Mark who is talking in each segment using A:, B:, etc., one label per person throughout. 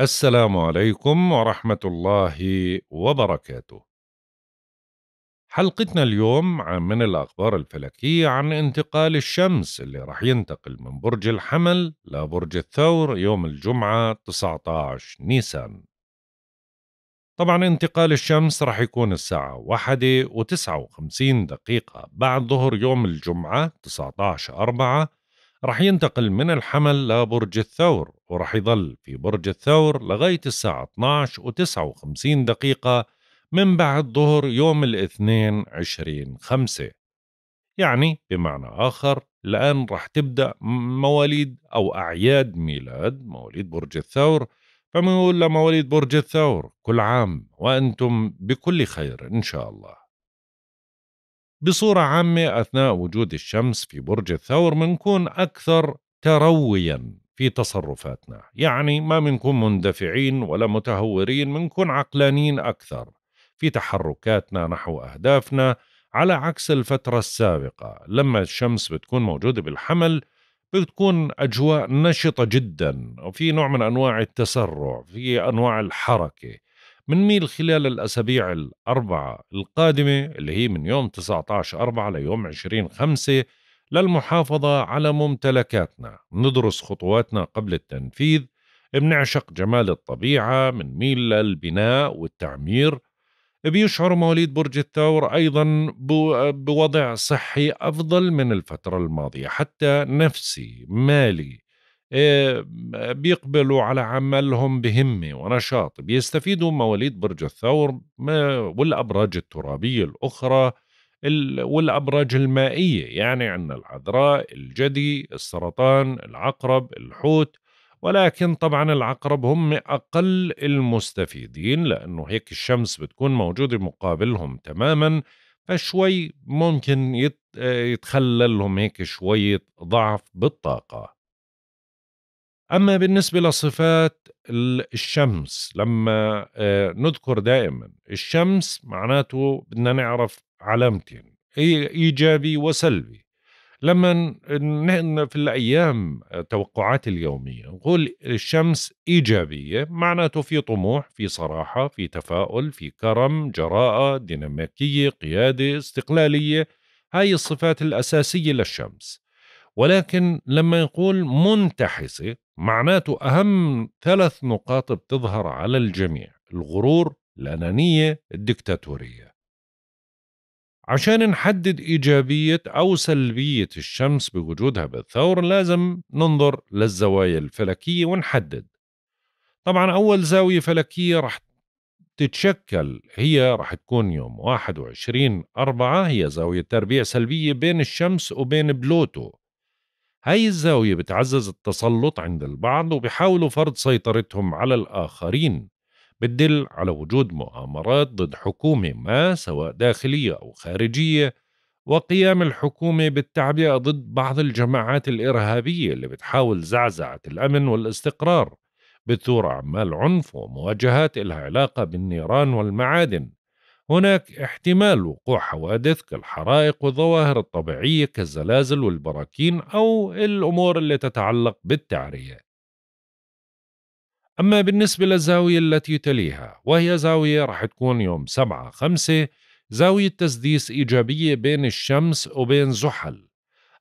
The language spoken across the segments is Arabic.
A: السلام عليكم ورحمة الله وبركاته. حلقتنا اليوم من الأخبار الفلكية عن انتقال الشمس اللي راح ينتقل من برج الحمل لبرج الثور يوم الجمعة 19 نيسان. طبعا انتقال الشمس راح يكون الساعة واحدة و59 دقيقة بعد ظهر يوم الجمعة 19 أربعة رح ينتقل من الحمل لبرج الثور ورح يظل في برج الثور لغاية الساعة 12 و59 دقيقة من بعد ظهر يوم الاثنين 20 خمسة يعني بمعنى آخر الآن رح تبدأ مواليد أو أعياد ميلاد مواليد برج الثور فمن لمواليد برج الثور كل عام وأنتم بكل خير إن شاء الله بصورة عامة أثناء وجود الشمس في برج الثور منكون أكثر ترويا في تصرفاتنا يعني ما منكون مندفعين ولا متهورين منكون عقلانيين أكثر في تحركاتنا نحو أهدافنا على عكس الفترة السابقة لما الشمس بتكون موجودة بالحمل بتكون أجواء نشطة جدا وفي نوع من أنواع التسرع في أنواع الحركة بنميل خلال الأسابيع الأربعة القادمة اللي هي من يوم 19 4 ليوم 20 5 للمحافظة على ممتلكاتنا بندرس خطواتنا قبل التنفيذ بنعشق جمال الطبيعة بنميل للبناء والتعمير بيشعر مواليد برج الثور أيضا بوضع صحي أفضل من الفترة الماضية حتى نفسي مالي آه، بيقبلوا على عملهم بهمة ونشاط بيستفيدوا مواليد برج الثور والأبراج الترابية الأخرى والأبراج المائية يعني عندنا العذراء الجدي السرطان العقرب الحوت ولكن طبعا العقرب هم أقل المستفيدين لأنه هيك الشمس بتكون موجودة مقابلهم تماما فشوي ممكن آه، يتخللهم هيك شوية ضعف بالطاقة أما بالنسبة لصفات الشمس لما آه، نذكر دائما الشمس معناته بدنا نعرف علامتين إيجابي وسلبي لما في الأيام آه، توقعات اليومية نقول الشمس إيجابية معناته في طموح في صراحة في تفاؤل في كرم جراءة ديناميكية قيادة استقلالية هاي الصفات الأساسية للشمس ولكن لما نقول منتحسة معناته أهم ثلاث نقاط بتظهر على الجميع الغرور الأنانية الدكتاتورية عشان نحدد إيجابية أو سلبية الشمس بوجودها بالثور لازم ننظر للزوايا الفلكية ونحدد طبعا أول زاوية فلكية رح تتشكل هي رح تكون يوم 21 أربعة هي زاوية تربيع سلبية بين الشمس وبين بلوتو هاي الزاوية بتعزز التسلط عند البعض وبيحاولوا فرض سيطرتهم على الآخرين بتدل على وجود مؤامرات ضد حكومة ما سواء داخلية أو خارجية وقيام الحكومة بالتعبئة ضد بعض الجماعات الإرهابية اللي بتحاول زعزعة الأمن والاستقرار بتثور أعمال عنف ومواجهات إلها علاقة بالنيران والمعادن هناك احتمال وقوع حوادث كالحرائق والظواهر الطبيعية كالزلازل والبراكين أو الأمور اللي تتعلق بالتعرية. أما بالنسبة للزاوية التي تليها وهي زاوية رح تكون يوم 7 5 زاوية تسديس إيجابية بين الشمس وبين زحل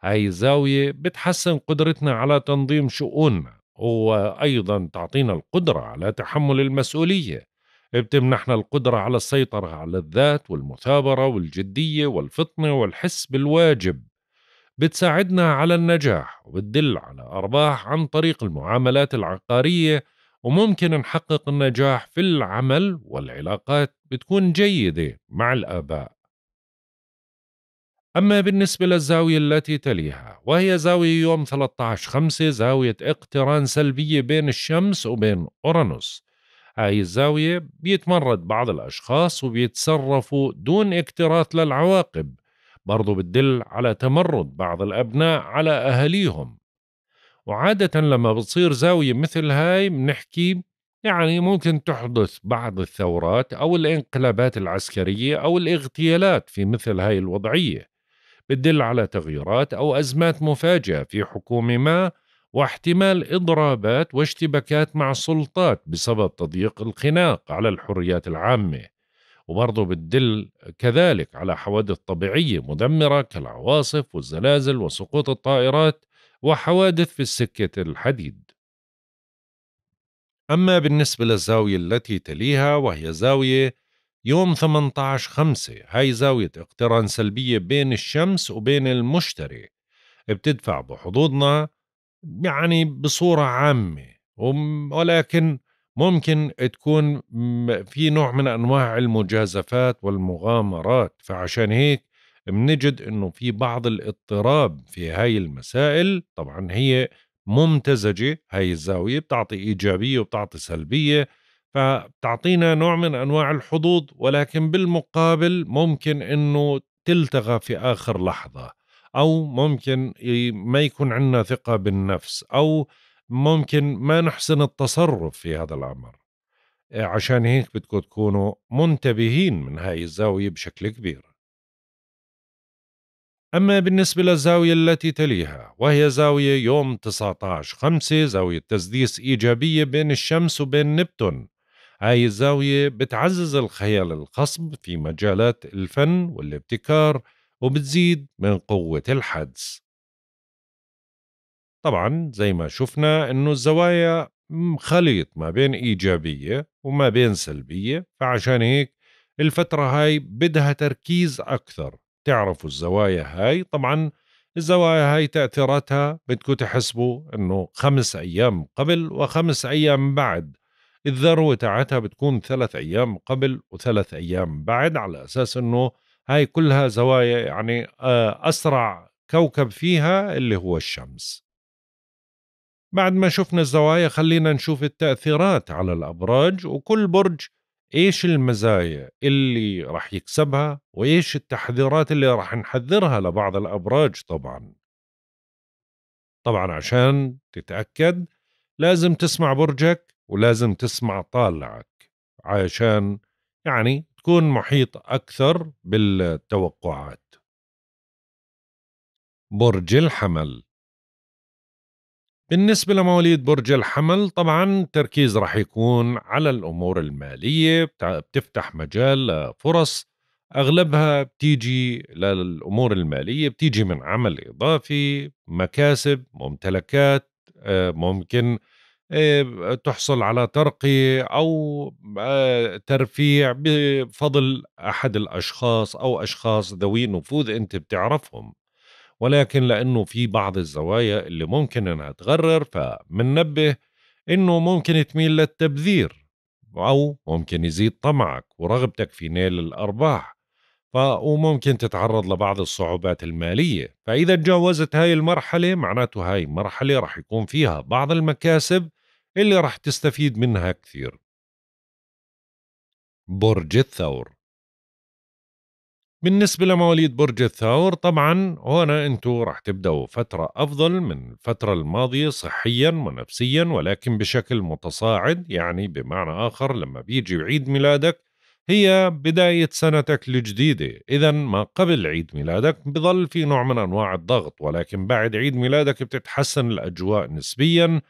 A: هاي الزاوية بتحسن قدرتنا على تنظيم شؤوننا وأيضا تعطينا القدرة على تحمل المسؤولية بتمنحنا القدرة على السيطرة على الذات والمثابرة والجدية والفطنة والحس بالواجب بتساعدنا على النجاح وبتدل على أرباح عن طريق المعاملات العقارية وممكن نحقق النجاح في العمل والعلاقات بتكون جيدة مع الآباء أما بالنسبة للزاوية التي تليها وهي زاوية يوم 13 5 زاوية اقتران سلبية بين الشمس وبين أورانوس هاي الزاوية بيتمرد بعض الأشخاص وبيتصرفوا دون اكتراث للعواقب برضو بتدل على تمرد بعض الأبناء على أهاليهم وعادة لما بتصير زاوية مثل هاي بنحكي يعني ممكن تحدث بعض الثورات أو الانقلابات العسكرية أو الاغتيالات في مثل هاي الوضعية بتدل على تغييرات أو أزمات مفاجئة في حكومة ما واحتمال إضرابات واشتباكات مع السلطات بسبب تضييق الخناق على الحريات العامة وبرضه بتدل كذلك على حوادث طبيعية مدمرة كالعواصف والزلازل وسقوط الطائرات وحوادث في السكة الحديد أما بالنسبة للزاوية التي تليها وهي زاوية يوم 18 5 هاي زاوية اقتران سلبية بين الشمس وبين المشتري بتدفع بحظوظنا يعني بصورة عامة ولكن ممكن تكون في نوع من أنواع المجازفات والمغامرات فعشان هيك بنجد أنه في بعض الاضطراب في هاي المسائل طبعا هي ممتزجة هاي الزاوية بتعطي إيجابية وبتعطي سلبية فتعطينا نوع من أنواع الحظوظ ولكن بالمقابل ممكن أنه تلتغى في آخر لحظة او ممكن ما يكون عندنا ثقه بالنفس او ممكن ما نحسن التصرف في هذا الامر عشان هيك بدكم تكونوا منتبهين من هاي الزاويه بشكل كبير أما بالنسبة للزاوية التي تليها وهي زاوية يوم 19 5 زاوية تسديس إيجابية بين الشمس وبين نبتون هاي الزاوية بتعزز الخيال الخصب في مجالات الفن والابتكار وبتزيد من قوة الحدس طبعا زي ما شفنا انه الزوايا خليط ما بين إيجابية وما بين سلبية فعشان هيك الفترة هاي بدها تركيز أكثر تعرفوا الزوايا هاي طبعا الزوايا هاي تأثيراتها بدكم تحسبوا أنه خمس أيام قبل وخمس أيام بعد الذروة تاعتها بتكون ثلاث أيام قبل وثلاث أيام بعد على أساس أنه هاي كلها زوايا يعني آه، أسرع كوكب فيها اللي هو الشمس بعد ما شفنا الزوايا خلينا نشوف التأثيرات على الأبراج وكل برج إيش المزايا اللي راح يكسبها وإيش التحذيرات اللي راح نحذرها لبعض الأبراج طبعا طبعا عشان تتأكد لازم تسمع برجك ولازم تسمع طالعك عشان يعني تكون محيط أكثر بالتوقعات برج الحمل بالنسبة لمواليد برج الحمل طبعا التركيز رح يكون على الأمور المالية بتفتح مجال لفرص أغلبها بتيجي للأمور المالية بتيجي من عمل إضافي مكاسب ممتلكات آه، ممكن آه، تحصل على ترقية أو آه، ترفيع بفضل أحد الأشخاص أو أشخاص ذوي نفوذ أنت بتعرفهم ولكن لأنه في بعض الزوايا اللي ممكن أنها تغرر فمننبه أنه ممكن تميل للتبذير أو ممكن يزيد طمعك ورغبتك في نيل الأرباح ف... وممكن تتعرض لبعض الصعوبات المالية فإذا تجاوزت هاي المرحلة معناته هاي المرحلة رح يكون فيها بعض المكاسب اللي راح تستفيد منها كثير برج الثور بالنسبة لمواليد برج الثور طبعا هنا انتو راح تبدأوا فترة أفضل من الفترة الماضية صحيا ونفسيا ولكن بشكل متصاعد يعني بمعنى آخر لما بيجي عيد ميلادك هي بداية سنتك الجديدة إذا ما قبل عيد ميلادك بظل في نوع من أنواع الضغط ولكن بعد عيد ميلادك بتتحسن الأجواء نسبيا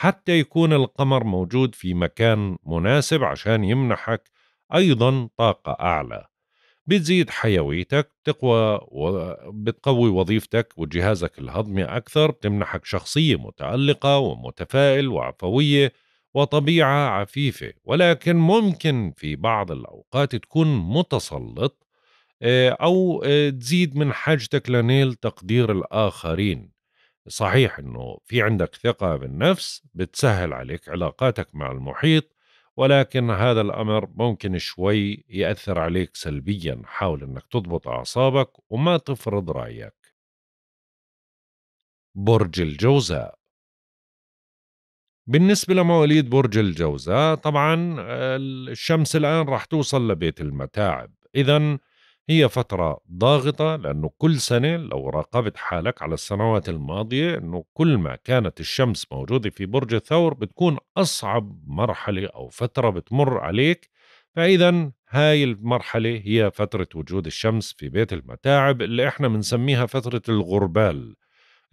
A: حتى يكون القمر موجود في مكان مناسب عشان يمنحك أيضا طاقة أعلى بتزيد حيويتك بتقوى و... بتقوي وظيفتك وجهازك الهضمي أكثر بتمنحك شخصية متألقة ومتفائل وعفوية وطبيعة عفيفة ولكن ممكن في بعض الأوقات تكون متسلط آه، أو آه، تزيد من حاجتك لنيل تقدير الآخرين صحيح انه في عندك ثقه بالنفس بتسهل عليك علاقاتك مع المحيط ولكن هذا الامر ممكن شوي ياثر عليك سلبيا حاول انك تضبط اعصابك وما تفرض رايك برج الجوزاء بالنسبة لمواليد برج الجوزاء طبعا آه، الشمس الآن راح توصل لبيت المتاعب إذا هي فترة ضاغطة لأنه كل سنة لو راقبت حالك على السنوات الماضية أنه كل ما كانت الشمس موجودة في برج الثور بتكون أصعب مرحلة أو فترة بتمر عليك فإذا هاي المرحلة هي فترة وجود الشمس في بيت المتاعب اللي احنا بنسميها فترة الغربال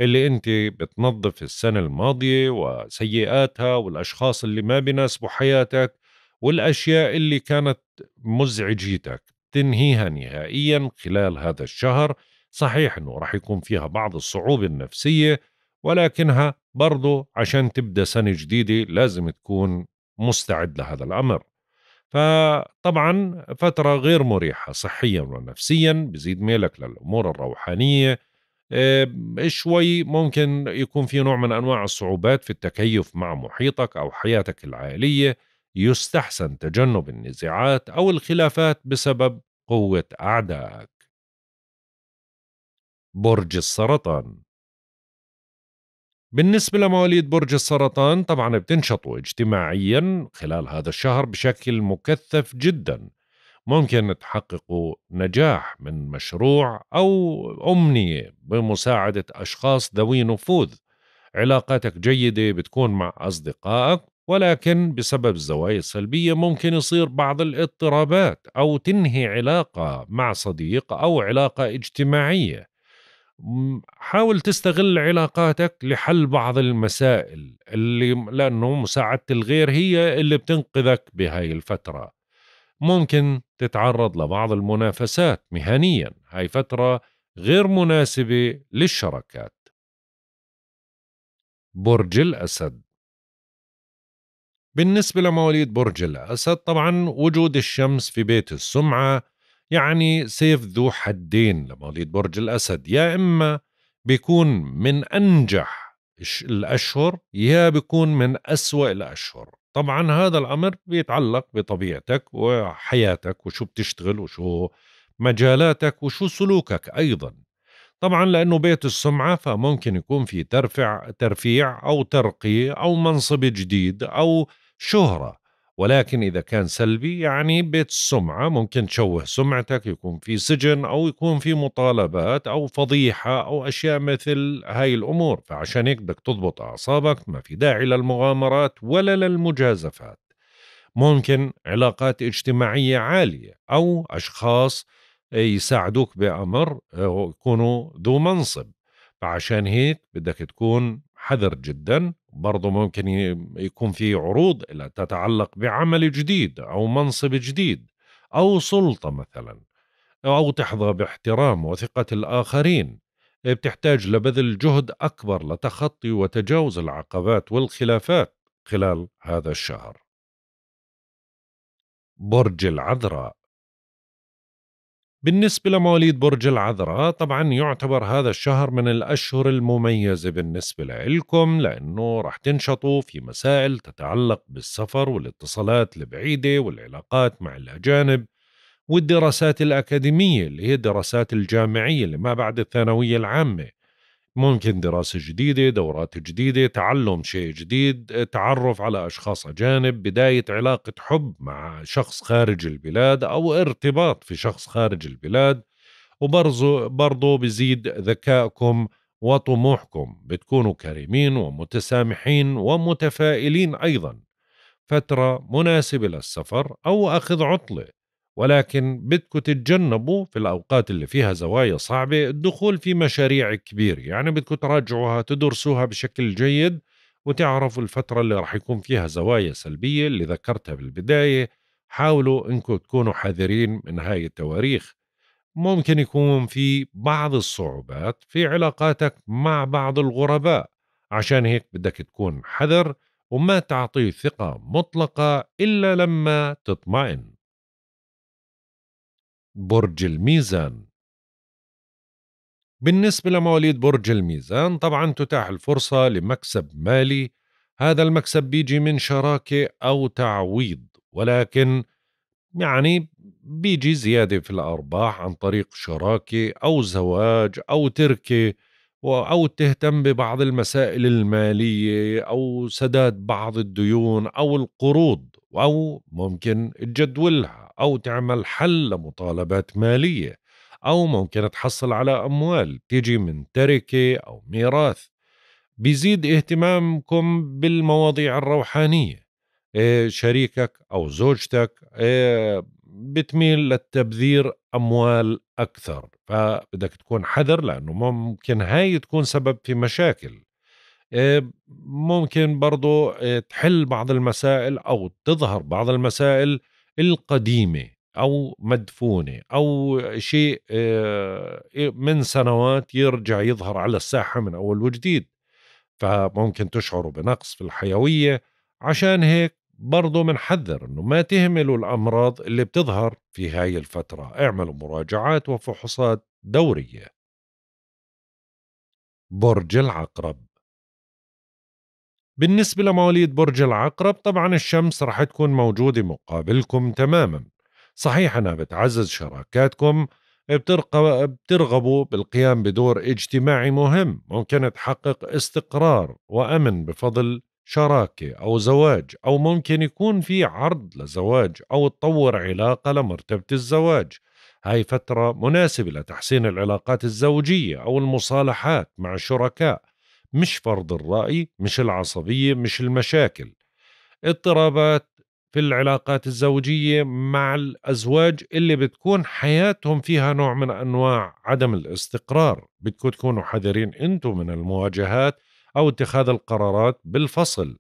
A: اللي انت بتنظف السنة الماضية وسيئاتها والأشخاص اللي ما بيناسبوا حياتك والأشياء اللي كانت مزعجيتك تنهيها نهائيا خلال هذا الشهر صحيح أنه راح يكون فيها بعض الصعوبة النفسية ولكنها برضو عشان تبدأ سنة جديدة لازم تكون مستعد لهذا الأمر فطبعا فترة غير مريحة صحيا ونفسيا بزيد ميلك للأمور الروحانية شوي ممكن يكون في نوع من أنواع الصعوبات في التكيف مع محيطك أو حياتك العائلية يستحسن تجنب النزاعات أو الخلافات بسبب قوة أعدائك. برج السرطان بالنسبة لمواليد برج السرطان طبعا بتنشطوا اجتماعيا خلال هذا الشهر بشكل مكثف جدا ممكن تحققوا نجاح من مشروع أو أمنية بمساعدة أشخاص ذوي نفوذ علاقاتك جيدة بتكون مع أصدقائك ولكن بسبب الزوايا السلبية ممكن يصير بعض الاضطرابات أو تنهي علاقة مع صديق أو علاقة اجتماعية حاول تستغل علاقاتك لحل بعض المسائل اللي لأنه مساعدة الغير هي اللي بتنقذك بهاي الفترة ممكن تتعرض لبعض المنافسات مهنيا هاي فترة غير مناسبة للشراكات برج الأسد بالنسبة لمواليد برج الأسد طبعا وجود الشمس في بيت السمعة يعني سيف ذو حدين لمواليد برج الأسد يا إما بيكون من أنجح الأشهر يا بيكون من أسوأ الأشهر طبعا هذا الأمر بيتعلق بطبيعتك وحياتك وشو بتشتغل وشو مجالاتك وشو سلوكك أيضا طبعا لأنه بيت السمعة فممكن يكون في ترفع ترفيع أو ترقية أو منصب جديد أو شهرة ولكن إذا كان سلبي يعني بيت السمعة ممكن تشوه سمعتك يكون في سجن أو يكون في مطالبات أو فضيحة أو أشياء مثل هاي الأمور فعشان هيك بدك تضبط أعصابك ما في داعي للمغامرات ولا للمجازفات ممكن علاقات اجتماعية عالية أو أشخاص يساعدوك بأمر آه، يكونوا ذو منصب فعشان هيك بدك تكون حذر جدا برضو ممكن يكون في عروض لها تتعلق بعمل جديد أو منصب جديد أو سلطة مثلا أو تحظى باحترام وثقة الآخرين بتحتاج لبذل جهد أكبر لتخطي وتجاوز العقبات والخلافات خلال هذا الشهر برج العذراء بالنسبة لمواليد برج العذراء طبعا يعتبر هذا الشهر من الأشهر المميزة بالنسبة لإلكم لأنه رح تنشطوا في مسائل تتعلق بالسفر والاتصالات البعيدة والعلاقات مع الأجانب والدراسات الأكاديمية اللي هي الدراسات الجامعية اللي ما بعد الثانوية العامة ممكن دراسة جديدة دورات جديدة تعلم شيء جديد تعرف على أشخاص أجانب بداية علاقة حب مع شخص خارج البلاد أو ارتباط في شخص خارج البلاد وبرضو برضو بزيد ذكائكم وطموحكم بتكونوا كريمين ومتسامحين ومتفائلين أيضا فترة مناسبة للسفر أو أخذ عطلة ولكن بدكم تتجنبوا في الأوقات اللي فيها زوايا صعبة الدخول في مشاريع كبيرة يعني بدكم تراجعوها تدرسوها بشكل جيد وتعرفوا الفترة اللي رح يكون فيها زوايا سلبية اللي ذكرتها بالبداية حاولوا انكم تكونوا حذرين من هاي التواريخ ممكن يكون في بعض الصعوبات في علاقاتك مع بعض الغرباء عشان هيك بدك تكون حذر وما تعطي ثقة مطلقة إلا لما تطمئن برج الميزان بالنسبة لمواليد برج الميزان طبعا تتاح الفرصة لمكسب مالي هذا المكسب بيجي من شراكة أو تعويض ولكن يعني بيجي زيادة في الأرباح عن طريق شراكة أو زواج أو تركة أو تهتم ببعض المسائل المالية أو سداد بعض الديون أو القروض أو ممكن تجدولها أو تعمل حل لمطالبات مالية أو ممكن تحصل على أموال تيجي من تركة أو ميراث بيزيد اهتمامكم بالمواضيع الروحانية آه، شريكك أو زوجتك آه، بتميل للتبذير أموال أكثر فبدك تكون حذر لأنه ممكن هاي تكون سبب في مشاكل آه، ممكن برضو تحل بعض المسائل أو تظهر بعض المسائل القديمه او مدفونه او شيء آه، إيه، من سنوات يرجع يظهر على الساحه من اول وجديد فممكن تشعروا بنقص في الحيويه عشان هيك برضو منحذر انه ما تهملوا الامراض اللي بتظهر في هاي الفتره اعملوا مراجعات وفحوصات دوريه برج العقرب بالنسبة لمواليد برج العقرب طبعا الشمس رح تكون موجودة مقابلكم تماما صحيح أنها بتعزز شراكاتكم بترغبوا بالقيام بدور اجتماعي مهم ممكن تحقق استقرار وأمن بفضل شراكة أو زواج أو ممكن يكون في عرض لزواج أو تطور علاقة لمرتبة الزواج هاي فترة مناسبة لتحسين العلاقات الزوجية أو المصالحات مع الشركاء مش فرض الرأي مش العصبية مش المشاكل اضطرابات في العلاقات الزوجية مع الأزواج اللي بتكون حياتهم فيها نوع من أنواع عدم الاستقرار بدكم تكونوا حذرين أنتم من المواجهات أو اتخاذ القرارات بالفصل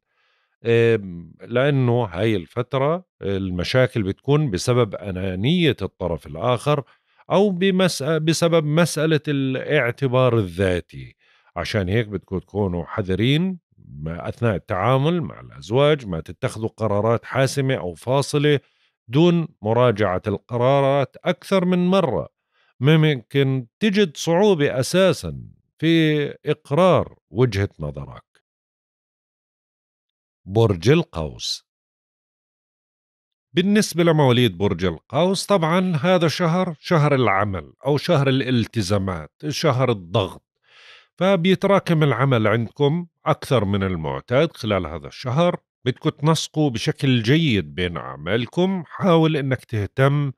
A: لأنه هاي الفترة المشاكل بتكون بسبب أنانية الطرف الآخر أو بمسأ بسبب مسألة الاعتبار الذاتي عشان هيك بدكم تكونوا حذرين اثناء التعامل مع الازواج ما تتخذوا قرارات حاسمه او فاصله دون مراجعه القرارات اكثر من مره ممكن تجد صعوبه اساسا في اقرار وجهه نظرك. برج القوس بالنسبة لمواليد برج القوس طبعا هذا شهر شهر العمل أو شهر الالتزامات شهر الضغط فبيتراكم العمل عندكم أكثر من المعتاد خلال هذا الشهر بدكم تنسقوا بشكل جيد بين أعمالكم حاول أنك تهتم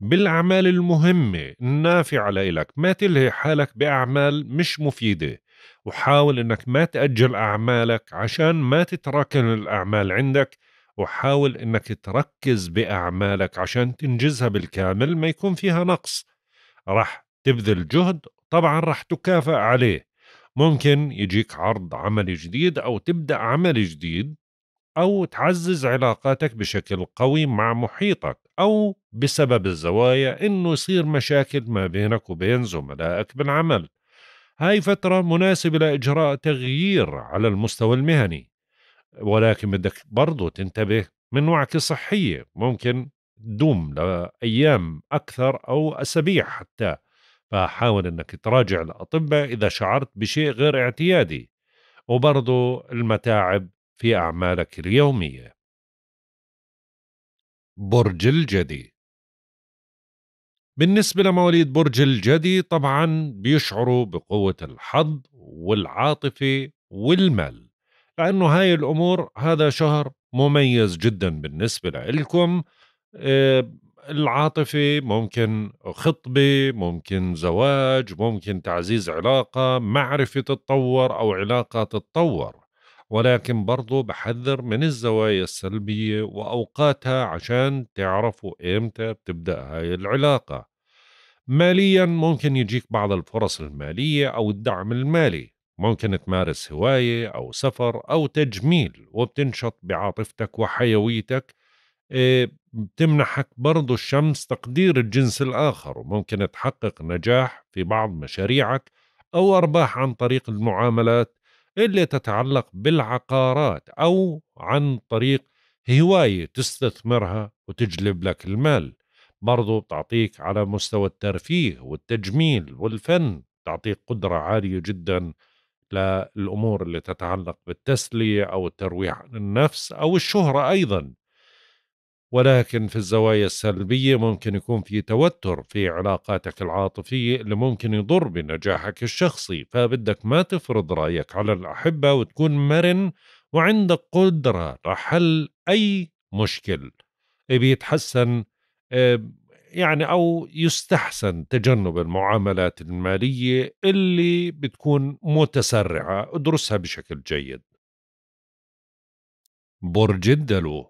A: بالأعمال المهمة النافعة لإلك ما تلهي حالك بأعمال مش مفيدة وحاول أنك ما تأجل أعمالك عشان ما تتراكم الأعمال عندك وحاول أنك تركز بأعمالك عشان تنجزها بالكامل ما يكون فيها نقص رح تبذل جهد طبعا رح تكافئ عليه ممكن يجيك عرض عمل جديد أو تبدأ عمل جديد أو تعزز علاقاتك بشكل قوي مع محيطك أو بسبب الزوايا إنه يصير مشاكل ما بينك وبين زملائك بالعمل هاي فترة مناسبة لإجراء تغيير على المستوى المهني ولكن بدك برضو تنتبه من وعكة صحية ممكن تدوم لأيام أكثر أو أسابيع حتى فحاول انك تراجع الاطباء اذا شعرت بشيء غير اعتيادي وبرضه المتاعب في اعمالك اليوميه برج الجدي بالنسبة لمواليد برج الجدي طبعا بيشعروا بقوة الحظ والعاطفة والمال لأنه هاي الأمور هذا شهر مميز جدا بالنسبة لكم آه، العاطفه ممكن خطبه ممكن زواج ممكن تعزيز علاقه معرفه تتطور او علاقه تتطور ولكن برضو بحذر من الزوايا السلبيه واوقاتها عشان تعرفوا امتى بتبدا هاي العلاقه ماليا ممكن يجيك بعض الفرص الماليه او الدعم المالي ممكن تمارس هوايه او سفر او تجميل وبتنشط بعاطفتك وحيويتك بتمنحك إيه، برضو الشمس تقدير الجنس الآخر وممكن تحقق نجاح في بعض مشاريعك أو أرباح عن طريق المعاملات اللي تتعلق بالعقارات أو عن طريق هواية تستثمرها وتجلب لك المال برضو بتعطيك على مستوى الترفيه والتجميل والفن تعطيك قدرة عالية جدا للأمور اللي تتعلق بالتسلية أو الترويح عن النفس أو الشهرة أيضا ولكن في الزوايا السلبية ممكن يكون في توتر في علاقاتك العاطفية اللي ممكن يضر بنجاحك الشخصي فبدك ما تفرض رأيك على الأحبة وتكون مرن وعندك قدرة لحل أي مشكل بيتحسن يعني أو يستحسن تجنب المعاملات المالية اللي بتكون متسرعة ادرسها بشكل جيد برج الدلو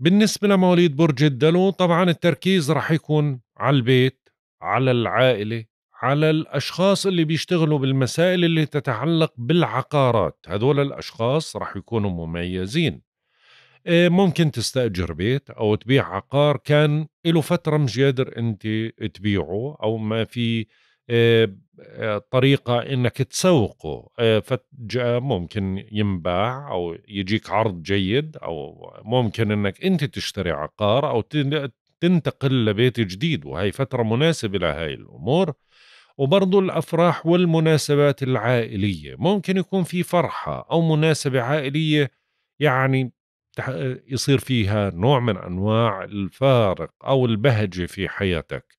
A: بالنسبة لمواليد برج الدلو طبعا التركيز رح يكون على البيت على العائلة على الأشخاص اللي بيشتغلوا بالمسائل اللي تتعلق بالعقارات هذول الأشخاص رح يكونوا مميزين آه، ممكن تستأجر بيت أو تبيع عقار كان له فترة مش قادر أنت تبيعه أو ما في آه، آه، طريقة انك تسوقه آه، ممكن ينباع او يجيك عرض جيد او ممكن انك انت تشتري عقار او تنتقل لبيت جديد وهي فترة مناسبة لهاي الامور وبرضو الافراح والمناسبات العائلية ممكن يكون في فرحة او مناسبة عائلية يعني يصير فيها نوع من انواع الفارق او البهجة في حياتك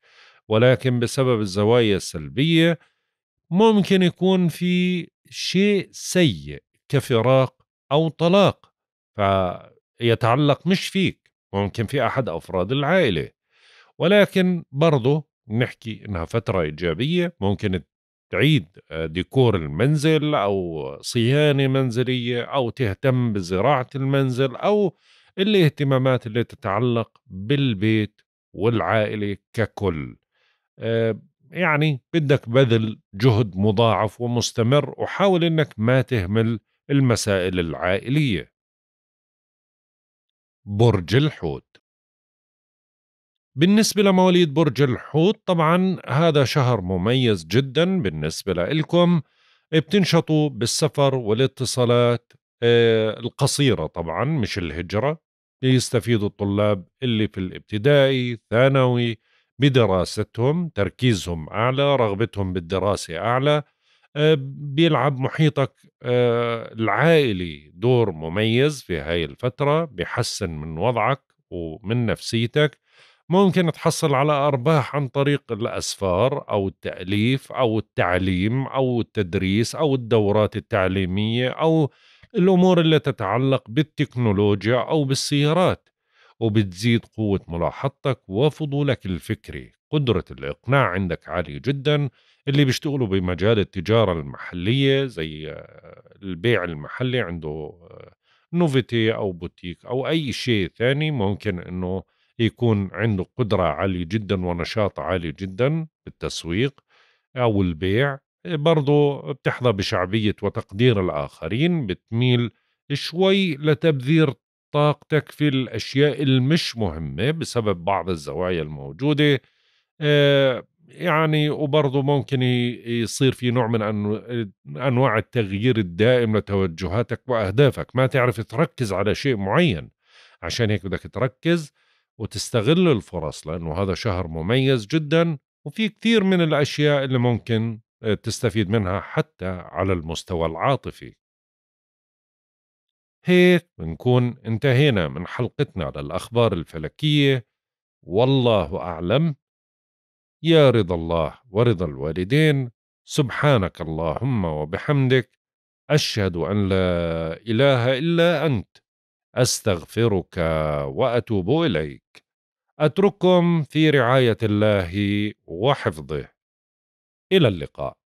A: ولكن بسبب الزوايا السلبيه ممكن يكون في شيء سيء كفراق او طلاق فيتعلق مش فيك ممكن في احد افراد العائله ولكن برضه نحكي انها فتره ايجابيه ممكن تعيد آه، ديكور المنزل او صيانه منزليه او تهتم بزراعه المنزل او الاهتمامات اللي تتعلق بالبيت والعائله ككل آه، يعني بدك بذل جهد مضاعف ومستمر وحاول انك ما تهمل المسائل العائليه برج الحوت بالنسبة لمواليد برج الحوت طبعا هذا شهر مميز جدا بالنسبة لإلكم بتنشطوا بالسفر والاتصالات آه، القصيرة طبعا مش الهجرة بيستفيدوا الطلاب اللي في الابتدائي ثانوي بدراستهم تركيزهم أعلى رغبتهم بالدراسة أعلى آه، بيلعب محيطك آه، العائلي دور مميز في هاي الفترة بيحسن من وضعك ومن نفسيتك ممكن تحصل على أرباح عن طريق الأسفار أو التأليف أو التعليم أو التدريس أو الدورات التعليمية أو الأمور اللي تتعلق بالتكنولوجيا أو بالسيارات وبتزيد قوة ملاحظتك وفضولك الفكري قدرة الإقناع عندك عالية جدا اللي بيشتغلوا بمجال التجارة المحلية زي آه، البيع المحلي عنده آه، نوفيتي أو بوتيك أو أي شيء ثاني ممكن أنه يكون عنده قدرة عالية جدا ونشاط عالي جدا بالتسويق أو البيع برضو بتحظى بشعبية وتقدير الآخرين بتميل شوي لتبذير طاقتك في الأشياء المش مهمة بسبب بعض الزوايا الموجودة آه، يعني وبرضه ممكن يصير في نوع من أنواع التغيير الدائم لتوجهاتك وأهدافك ما تعرف تركز على شيء معين عشان هيك بدك تركز وتستغل الفرص لأنه هذا شهر مميز جدا وفي كثير من الأشياء اللي ممكن آه، تستفيد منها حتى على المستوى العاطفي هيك بنكون انتهينا من حلقتنا للأخبار الفلكية والله أعلم يا رضا الله ورضا الوالدين سبحانك اللهم وبحمدك أشهد أن لا إله إلا أنت أستغفرك وأتوب إليك أترككم في رعاية الله وحفظه إلى اللقاء